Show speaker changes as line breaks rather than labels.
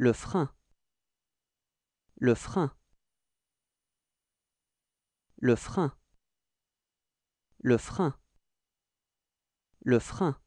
le frein le frein le frein le frein
le frein